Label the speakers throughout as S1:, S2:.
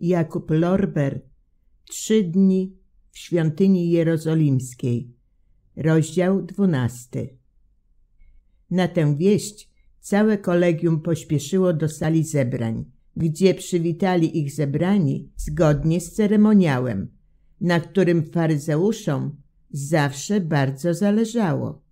S1: Jakub Lorber Trzy dni w świątyni jerozolimskiej Rozdział dwunasty Na tę wieść całe kolegium pośpieszyło do sali zebrań, gdzie przywitali ich zebrani zgodnie z ceremoniałem, na którym faryzeuszom zawsze bardzo zależało.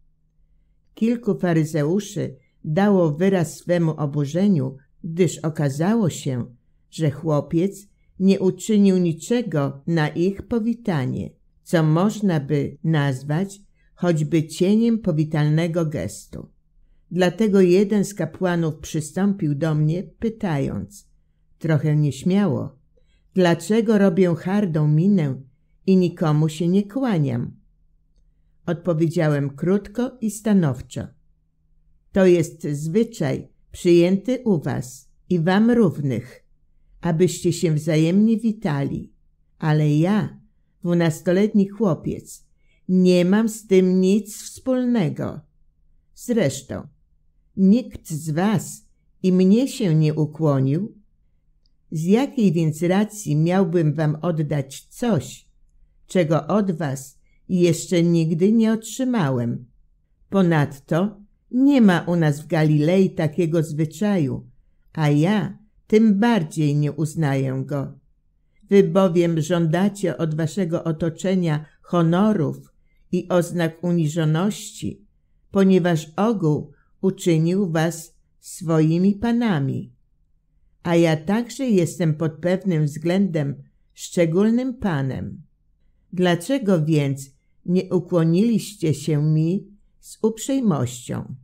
S1: Kilku faryzeuszy dało wyraz swemu oburzeniu, gdyż okazało się, że chłopiec nie uczynił niczego na ich powitanie, co można by nazwać choćby cieniem powitalnego gestu. Dlatego jeden z kapłanów przystąpił do mnie, pytając, trochę nieśmiało, dlaczego robię hardą minę i nikomu się nie kłaniam? Odpowiedziałem krótko i stanowczo. To jest zwyczaj przyjęty u was i wam równych – abyście się wzajemnie witali, ale ja, dwunastoletni chłopiec, nie mam z tym nic wspólnego. Zresztą, nikt z was i mnie się nie ukłonił. Z jakiej więc racji miałbym wam oddać coś, czego od was jeszcze nigdy nie otrzymałem? Ponadto nie ma u nas w Galilei takiego zwyczaju, a ja tym bardziej nie uznaję go. Wy bowiem żądacie od waszego otoczenia honorów i oznak uniżoności, ponieważ ogół uczynił was swoimi panami. A ja także jestem pod pewnym względem szczególnym panem. Dlaczego więc nie ukłoniliście się mi z uprzejmością?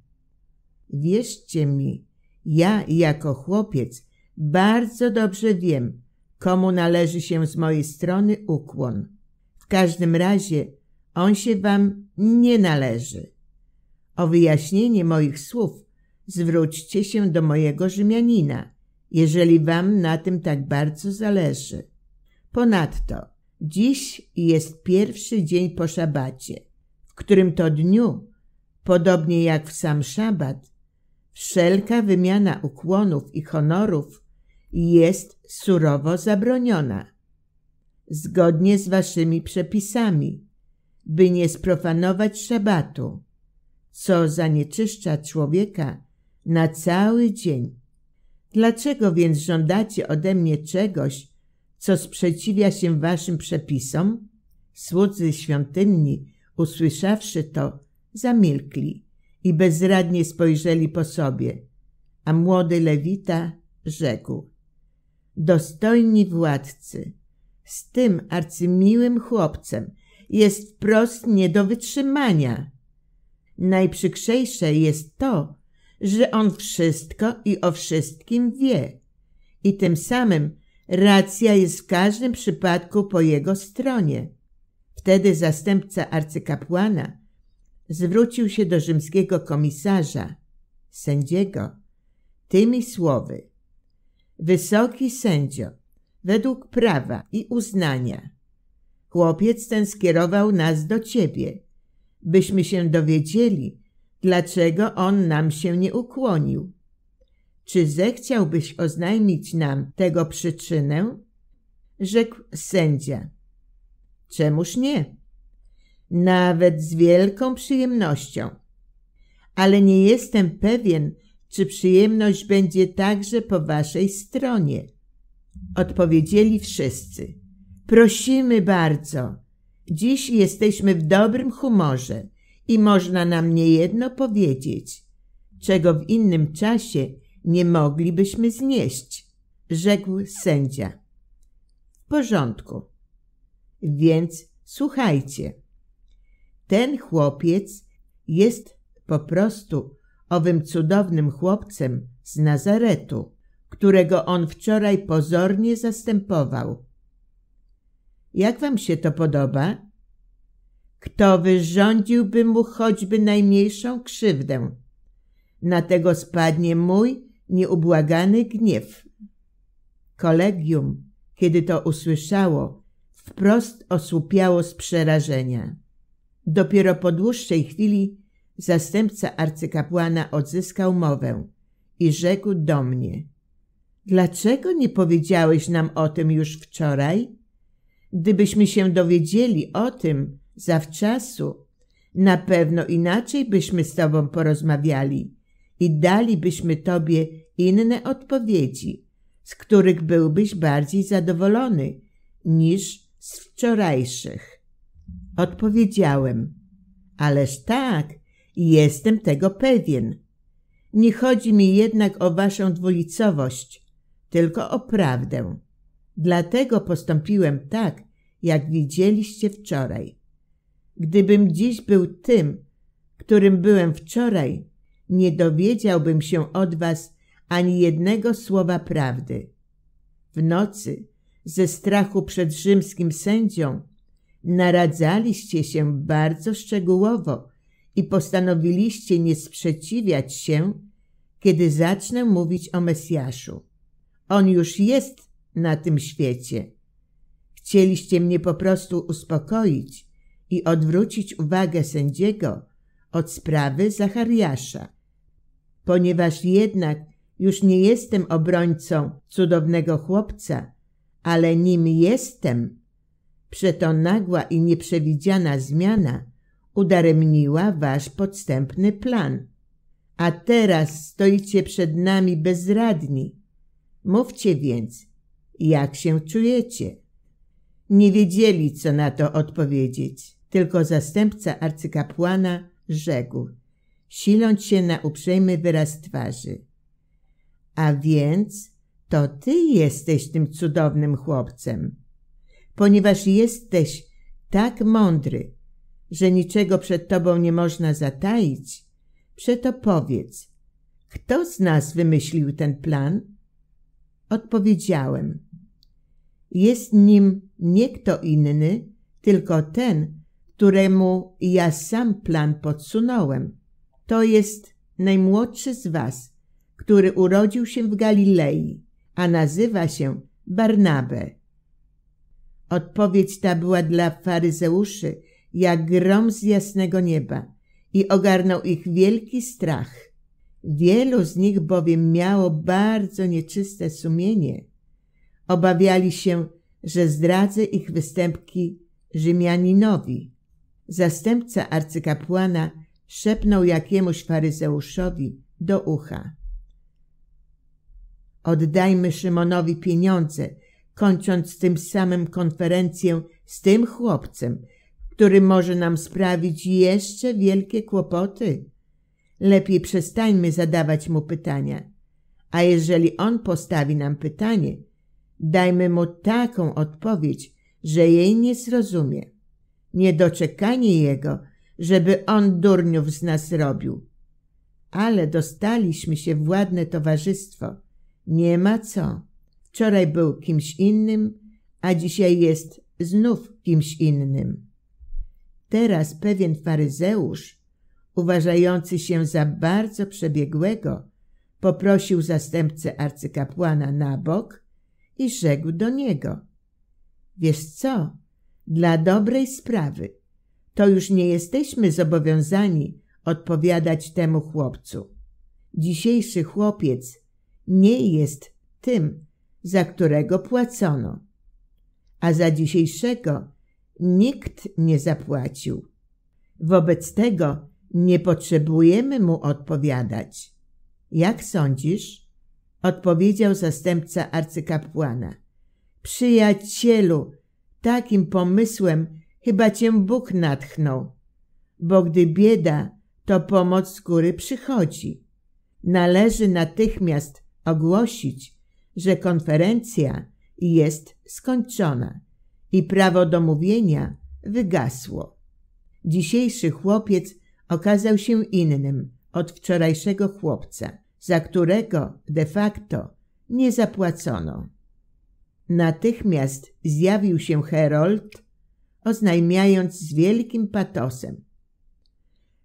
S1: Wierzcie mi, ja jako chłopiec bardzo dobrze wiem, komu należy się z mojej strony ukłon. W każdym razie on się wam nie należy. O wyjaśnienie moich słów zwróćcie się do mojego Rzymianina, jeżeli wam na tym tak bardzo zależy. Ponadto, dziś jest pierwszy dzień po szabacie, w którym to dniu, podobnie jak w sam szabat, wszelka wymiana ukłonów i honorów jest surowo zabroniona. Zgodnie z waszymi przepisami, by nie sprofanować szabatu, co zanieczyszcza człowieka na cały dzień. Dlaczego więc żądacie ode mnie czegoś, co sprzeciwia się waszym przepisom? Słudzy świątynni, usłyszawszy to, zamilkli i bezradnie spojrzeli po sobie, a młody Lewita rzekł – dostojni władcy. Z tym arcymiłym chłopcem jest wprost nie do wytrzymania. Najprzykrzejsze jest to, że on wszystko i o wszystkim wie i tym samym racja jest w każdym przypadku po jego stronie. Wtedy zastępca arcykapłana zwrócił się do rzymskiego komisarza, sędziego, tymi słowy – Wysoki sędzio, według prawa i uznania. Chłopiec ten skierował nas do ciebie, byśmy się dowiedzieli, dlaczego on nam się nie ukłonił. Czy zechciałbyś oznajmić nam tego przyczynę? Rzekł sędzia. Czemuż nie? Nawet z wielką przyjemnością. Ale nie jestem pewien, czy przyjemność będzie także po waszej stronie? Odpowiedzieli wszyscy. Prosimy bardzo. Dziś jesteśmy w dobrym humorze i można nam niejedno powiedzieć, czego w innym czasie nie moglibyśmy znieść, rzekł sędzia. W porządku. Więc słuchajcie. Ten chłopiec jest po prostu owym cudownym chłopcem z Nazaretu, którego on wczoraj pozornie zastępował. Jak wam się to podoba? Kto wyrządziłby mu choćby najmniejszą krzywdę? Na tego spadnie mój nieubłagany gniew. Kolegium, kiedy to usłyszało, wprost osłupiało z przerażenia. Dopiero po dłuższej chwili zastępca arcykapłana odzyskał mowę i rzekł do mnie: Dlaczego nie powiedziałeś nam o tym już wczoraj? Gdybyśmy się dowiedzieli o tym zawczasu, na pewno inaczej byśmy z tobą porozmawiali i dalibyśmy tobie inne odpowiedzi, z których byłbyś bardziej zadowolony niż z wczorajszych. Odpowiedziałem: Ależ tak, Jestem tego pewien. Nie chodzi mi jednak o waszą dwulicowość, tylko o prawdę. Dlatego postąpiłem tak, jak widzieliście wczoraj. Gdybym dziś był tym, którym byłem wczoraj, nie dowiedziałbym się od was ani jednego słowa prawdy. W nocy, ze strachu przed rzymskim sędzią, naradzaliście się bardzo szczegółowo i postanowiliście nie sprzeciwiać się, kiedy zacznę mówić o Mesjaszu. On już jest na tym świecie. Chcieliście mnie po prostu uspokoić i odwrócić uwagę sędziego od sprawy Zachariasza. Ponieważ jednak już nie jestem obrońcą cudownego chłopca, ale nim jestem, przeto nagła i nieprzewidziana zmiana – udaremniła wasz podstępny plan. A teraz stoicie przed nami bezradni. Mówcie więc, jak się czujecie? Nie wiedzieli, co na to odpowiedzieć, tylko zastępca arcykapłana rzekł, siląc się na uprzejmy wyraz twarzy. A więc to ty jesteś tym cudownym chłopcem, ponieważ jesteś tak mądry, że niczego przed Tobą nie można zataić, przeto powiedz, kto z nas wymyślił ten plan? Odpowiedziałem. Jest nim nie kto inny, tylko ten, któremu ja sam plan podsunąłem. To jest najmłodszy z was, który urodził się w Galilei, a nazywa się Barnabę. Odpowiedź ta była dla faryzeuszy jak grom z jasnego nieba i ogarnął ich wielki strach. Wielu z nich bowiem miało bardzo nieczyste sumienie. Obawiali się, że zdradzę ich występki Rzymianinowi. Zastępca arcykapłana szepnął jakiemuś faryzeuszowi do ucha. Oddajmy Szymonowi pieniądze, kończąc tym samym konferencję z tym chłopcem, który może nam sprawić jeszcze wielkie kłopoty. Lepiej przestańmy zadawać mu pytania. A jeżeli on postawi nam pytanie, dajmy mu taką odpowiedź, że jej nie zrozumie. Niedoczekanie jego, żeby on durniów z nas robił. Ale dostaliśmy się w ładne towarzystwo. Nie ma co. Wczoraj był kimś innym, a dzisiaj jest znów kimś innym. Teraz pewien faryzeusz, uważający się za bardzo przebiegłego, poprosił zastępcę arcykapłana na bok i rzekł do niego Wiesz co, dla dobrej sprawy, to już nie jesteśmy zobowiązani odpowiadać temu chłopcu. Dzisiejszy chłopiec nie jest tym, za którego płacono, a za dzisiejszego nikt nie zapłacił. Wobec tego nie potrzebujemy mu odpowiadać. Jak sądzisz? Odpowiedział zastępca arcykapłana. Przyjacielu, takim pomysłem chyba cię Bóg natchnął, bo gdy bieda, to pomoc z góry przychodzi. Należy natychmiast ogłosić, że konferencja jest skończona i prawo do mówienia wygasło. Dzisiejszy chłopiec okazał się innym od wczorajszego chłopca, za którego de facto nie zapłacono. Natychmiast zjawił się Herold, oznajmiając z wielkim patosem.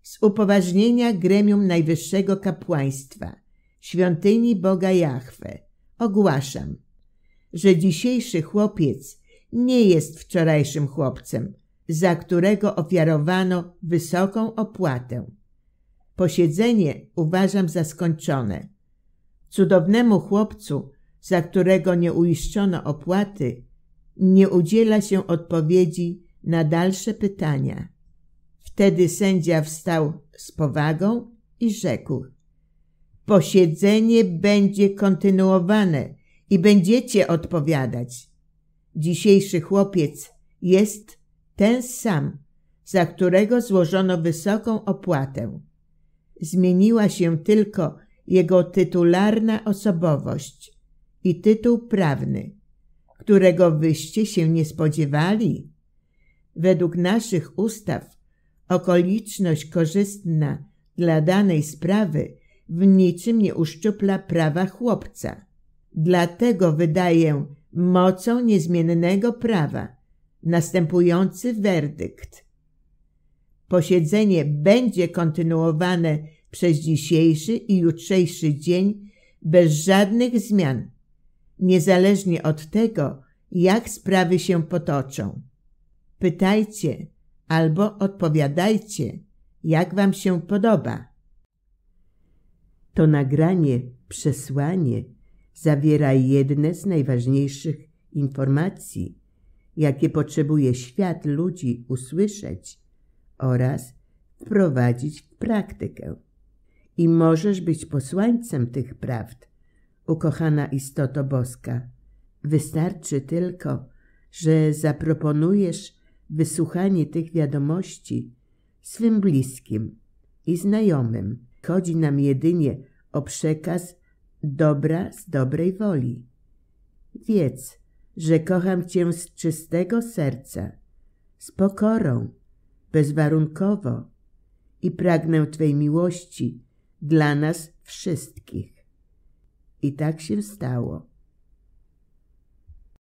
S1: Z upoważnienia gremium najwyższego kapłaństwa, świątyni Boga Jahwe, ogłaszam, że dzisiejszy chłopiec nie jest wczorajszym chłopcem, za którego ofiarowano wysoką opłatę. Posiedzenie uważam za skończone. Cudownemu chłopcu, za którego nie uiszczono opłaty, nie udziela się odpowiedzi na dalsze pytania. Wtedy sędzia wstał z powagą i rzekł: Posiedzenie będzie kontynuowane i będziecie odpowiadać. Dzisiejszy chłopiec jest ten sam, za którego złożono wysoką opłatę. Zmieniła się tylko jego tytularna osobowość i tytuł prawny, którego wyście się nie spodziewali. Według naszych ustaw okoliczność korzystna dla danej sprawy w niczym nie uszczupla prawa chłopca. Dlatego wydaję mocą niezmiennego prawa następujący werdykt. Posiedzenie będzie kontynuowane przez dzisiejszy i jutrzejszy dzień bez żadnych zmian, niezależnie od tego, jak sprawy się potoczą. Pytajcie albo odpowiadajcie, jak Wam się podoba. To nagranie, przesłanie zawiera jedne z najważniejszych informacji, jakie potrzebuje świat ludzi usłyszeć oraz wprowadzić w praktykę. I możesz być posłańcem tych prawd, ukochana istoto boska. Wystarczy tylko, że zaproponujesz wysłuchanie tych wiadomości swym bliskim i znajomym. Chodzi nam jedynie o przekaz dobra z dobrej woli. Wiedz, że kocham Cię z czystego serca, z pokorą, bezwarunkowo i pragnę Twej miłości dla nas wszystkich. I tak się stało.